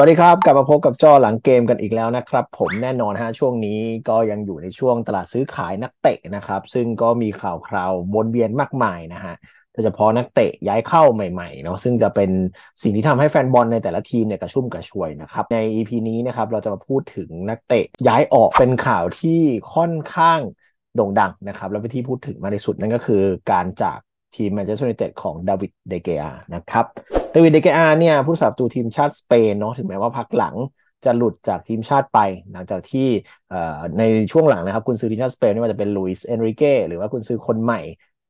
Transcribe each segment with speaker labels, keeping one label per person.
Speaker 1: วัสดีครับ กลับมาพบกับจอหลังเกมกันอีกแล้วนะครับ ผมแน่นอนฮะช่วงนี้ก็ยังอยู่ในช่วงตลาดซื้อขายนักเตะนะครับ ซึ่งก็มีข่าวคราววนเวียนมากมายนะฮะโดยเฉพาะนักเตะย้ายเข้าใหม่ๆเนาะซึ่งจะเป็นสิ่งที่ทำให้แฟนบอลในแต่ละทีมเนี่ยกระชุ่มกระชวยนะครับ ใน EP นี้นะครับ เราจะมาพูดถึงนักเตะย้ายออกเป็นข่าวที่ค่อนข้างโด่งดังนะครับและเป็นที่พูดถึงมาในสุดนั่นก็คือ การจากทีมแมนเชสเตอร์ยูไนเต็ดของดาวิด เดเกอานะครับ ดาวิด เดเกอาเนี่ยผู้สับตูทีมชาติสเปนเนาะถึงแม้ว่าพักหลังจะหลุดจากทีมชาติไป หลังจากที่ในช่วงหลังนะครับคุณซื้อทีมชาติสเปนไม่ว่าจะเป็นลุยส์ เอนริเก้หรือว่าคุณซื้อคนใหม่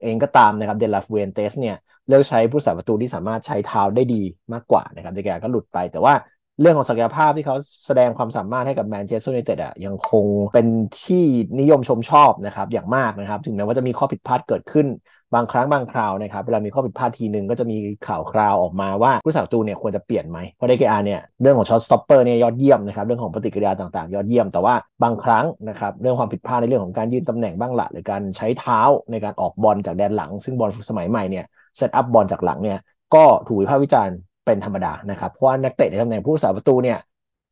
Speaker 1: เองก็ตามนะครับเดลลาฟเวนเตสเนี่ยเลือกใช้ผู้สบประตูที่สามารถใช้เท้าได้ดีมากกว่านะครับเดเกก็หลุดไป แต่ว่าเรื่องของศักยภาพที่เขาแสดงความสามารถให้กับแมนเชสเตอร์ยูไนเต็ดอ่ะยังคงเป็นที่นิยมชมชอบนะครับอย่างมากนะครับถึงแม้ว่าจะมีข้อผิดพลาดเกิดขึ้นบางครั้งบางคราวนะครับเวลามีข้อผิดพลาดทีหนึ่งก็จะมีข่าวคราวออกมาว่าผู้สางตูเนี่ยควรจะเปลี่ยนไหมเพราะไดเกอาเนี่ยเรื่องของช็อตสต็อปเปอร์เนี่ยยอดเยี่ยมนะครับเรื่องของปฏิกิริยาต่างๆ ยอดเยี่ยมแต่ว่าบางครั้งนะครับเรื่องความผิดพลาดในเรื่องของการยืนตำแหน่งบ้างละหรือการใช้เท้าในการออกบอลจากแดนหลัง ซึ่งบอลสมัยใหม่เนี่ยเซตอัพบอลจากหลังเนี่ยก็ถูกวิพากษ์วิจารณ์เป็นธรรมดานะครับเพราะว่านักเตะในตำแหน่งผู้สาประตูเนี่ย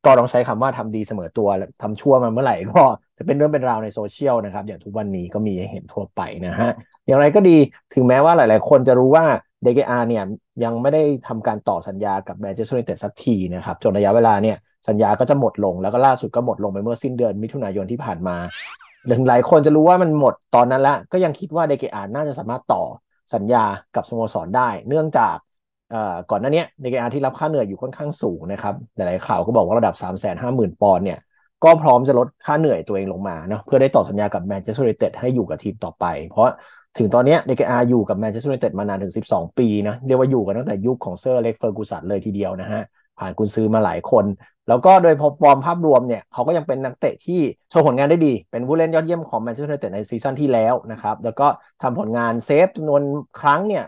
Speaker 1: ก็ต้องใช้คำว่าทำดีเสมอตัวทำชั่วมาเมื่อไหร่ก็จะเป็นเรื่องเป็นราว ในโซเชียลนะครับอย่างทุก วันนี้ ก็มีให้เห็นทั่วไปนะฮะอย่างไรก็ดี ถึงแม้ว่าหลายๆ คนจะรู้ว่าเดกอาเนี่ยยังไม่ได้ทำการต่อสัญญากับแมนเชสเตอร์ยูไนเต็ดสักทีนะครับ จนระยะเวลาเนี่ยสัญญาก็จะหมดลงแล้วก็ล่าสุดก็หมดลงไปเมื่อสิ้นเดือนมิถุนายนที่ผ่านมาถึงหลายคนจะรู้ว่ามันหมดตอนนั้นละก็ยังคิดว่าเดกอาน่าจะสามารถต่อสัญญากับสโมสรได้ เนื่องจากก่อนหน้านี้เดกอาที่รับค่าเหนื่อยอยู่ค่อนข้างสูงนะครับ หลายๆข่าวก็บอกว่าระดับ 3 5 0 0 0 0 ปอนด์เนี่ยก็พร้อมจะลดค่าเหนื่อยตัวเองลงมาเนาะเพื่อได้ต่อสัญญากับแมนเชสเตอร์ยูไนเต็ดให้อยู่กับทีมต่อไป เพราะถึงตอนนี้เดกอาอยู่กับแมนเชสเตอร์ยูไนเต็ดมานานถึง 12 ปีนะเรียกว่าอยู่กันตั้งแต่ยุคของเซอร์เล็กเฟอร์กูสันเลยทีเดียวนะฮะผ่านคุณซื้อมาหลายคน แล้วก็โดยพอฟอร์มภาพรวมเนี่ยเขาก็ยังเป็นนักเตะที่โชว์ผลงานได้ดี เป็นผู้เล่นยอดเยี่ยมของแมนเชสเตอร์ยูไนเต็ดในซีซั่นที่แล้วนะครับแล้วก็ทำผลงานเซฟจำนวนครั้งเนี่ย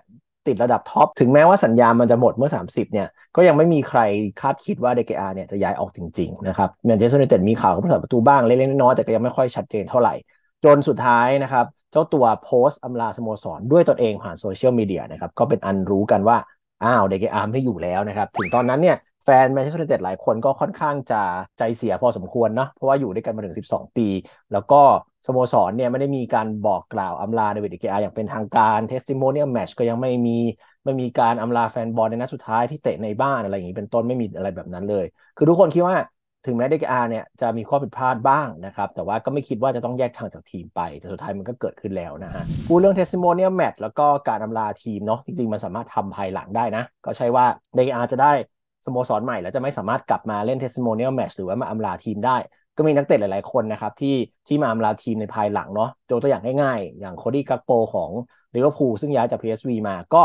Speaker 1: ติดระดับท็อปถึงแม้ว่าสัญญามันจะหมดเมื่อ 30เนี่ยก็ยังไม่มีใครคาดคิดว่าเดกอาเนี่ยจะย้ายออกจริงๆนะครับแมนเชสเตอร์ยูไนเต็ดมีข่าวกับผู้สประตูบ้างเล็กๆน้อยๆแต่ก็ยังไม่ค่อยชัดเจนเท่าไหร่ จนสุดท้ายนะครับเจ้าตัวโพสต์อำลาสโมสรด้วยตนเองผ่านโซเชียลมีเดียนะครับก็เป็นอันรู้กันว่า อ้าวเดกอาไม่อยู่แล้วนะครับถึงตอนนั้นเนี่ยแฟนแมนเชสเตอร์ยูไนเต็ดหลายคนก็ค่อนข้างจะใจเสียพอสมควรเนาะเพราะว่าอยู่ด้วยกันมาถึง12 ปี แล้วก็สโมสรเนี่ยไม่ได้มีการบอกกล่าวอำลาเดวิดเกอาอย่างเป็นทางการ เทสติโมเนียลแมชก็ยังไม่มีไม่มีการอำลาแฟนบอลในนัดสุดท้ายที่เตะในบ้านอะไรอย่างนี้เป็นต้นไม่มีอะไรแบบนั้นเลย คือทุกคนคิดว่าถึงแม้เดกอาเนี่ยจะมีข้อผิดพลาดบ้างนะครับแต่ว่าก็ไม่คิดว่าจะต้องแยกทางจากทีมไปแต่สุดท้ายมันก็เกิดขึ้นแล้วนะฮะพูดเรื่องเทสติโมเนียแม t ชแล้วก็การอำลาทีมเนาะจริงๆมันสามารถทำภายหลังได้นะ ก็ใช่ว่าเดกอาจะได้สโมสรใหม่แล้วจะไม่สามารถกลับมาเล่น testimonial match หรือว่ามาอำลาทีมได้ ก็มีนักเตะหลายๆคนนะครับที่ที่มาอำลาทีมในภายหลังเนาะยกตัวอย่างง่าย ๆ อย่างโคดี้ กักโปของลิเวอร์พูลซึ่งย้ายจาก PSV มา ก็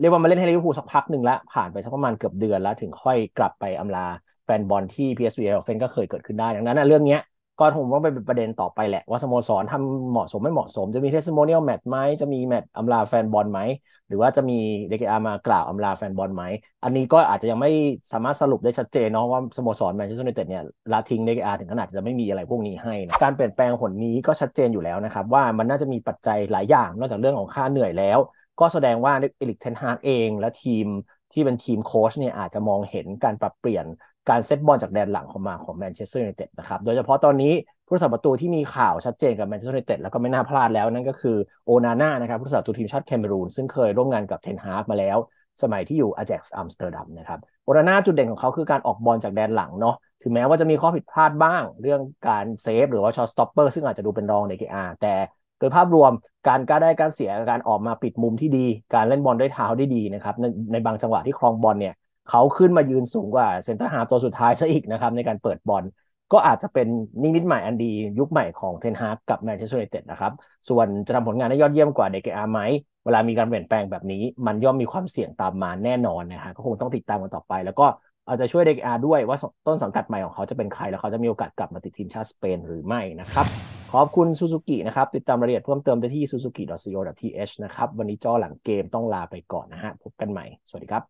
Speaker 1: เรียกว่ามาเล่นให้ลิเวอร์พูลสักพักหนึ่งแล้ว ผ่านไปสักประมาณเกือบเดือนแล้วถึงค่อยกลับไปอำลาแฟนบอลที่ PSV เฟนก็เคยเกิดขึ้นได้ ดังนั้นเรื่องเนี้ยก็คงต้องเป็นประเด็นต่อไปแหละว่า สโมสรทำเหมาะสมไม่เหมาะสม จะมีเทสโมเนียลแมตช์ไหมจะมีแมตช์อำลาแฟนบอลไหมหรือว่าจะมีเดกอามากล่าวอำลาแฟนบอลไหมอันนี้ก็อาจจะยังไม่สามารถสรุปได้ชัดเจนเนาะว่าสโมสรแมนเชสเตอร์ยูไนเต็ดเนี่ยละทิ้งเดกอาถึงขนาดจะไม่มีอะไรพวกนี้ให้นะการเปลี่ยนแปลงผลนี้ก็ชัดเจนอยู่แล้วนะครับ ว่ามันน่าจะมีปัจจัยหลายอย่างนอกจากเรื่องของค่าเหนื่อยแล้ว ก็แสดงว่าเอลิกเทนฮาร์เองและทีมที่เป็นทีมโค้ชเนี่ยอาจจะมองเห็นการปรับเปลี่ยนการเซตบอลจากแดนหลังของมาของแมนเชสเตอร์ยูไนเต็ดนะครับ โดยเฉพาะตอนนี้ผู้สับประตูที่มีข่าวชัดเจนกับแมนเชสเตอร์ยูไนเต็ดแล้วก็ไม่น่าพลาดแล้วนั่นก็คือโอนาน่านะครับผู้สับประตูทีมชาติแคนเบรูนซึ่งเคยร่วมงานกับเทนฮาร์มาแล้ว สมัยที่อยู่อาแจ็กซ์อัมสเตอร์ดัมนะครับโอนาน่าจุดเด่นของเขาคือการออกบอลจากแดนหลังเนาะถึงแม้ว่าจะมีข้อผิดพลาดบ้าง เรื่องการเซฟหรือว่าช็อตสต็อปเปอร์ซึ่งอาจจะดูเป็นรองในเกอาแต่โดยภาพรวมการกล้าได้การเสียการออกมาปิดมุมที่ดี การเล่นบอลด้วยเท้าได้ดีนะครับในในบางจังหวะที่ครองบอลเนี่ยเขาขึ้นมายืนสูงกว่าเซนเตอร์ฮาตัวสุดท้ายซะอีกนะครับในการเปิดบอล ก็อาจจะเป็นนิมิตใหม่อันดี ยุคใหม่ของเทนฮาร์กกับแมนเชสเตอร์ยูไนเต็ดนะครับส่วนจะทำผลงานได้ยอดเยี่ยมกว่าเดกอาไหม เวลามีการเปลี่ยนแปลงแบบนี้ มันย่อมมีความเสี่ยงตามมาแน่นอนนะฮะก็คงต้องติดตามกันต่อไป แล้วก็อาจะช่วยเดกอาด้วยว่าต้นสังกัดใหม่ของเขาจะเป็นใครแล้วเขาจะมีโอกาสกลับมาติดทีมชาติสเปนหรือไม่นะครับขอบคุณซูซูกินะครับติดตามรายละเอียดเพิ่มเติมได้ที่ suzuki.co.th นะครับวันนี้จอหลังเกมต้องลาไปก่อนนะฮะพบกันใหม่ สวัสดีครั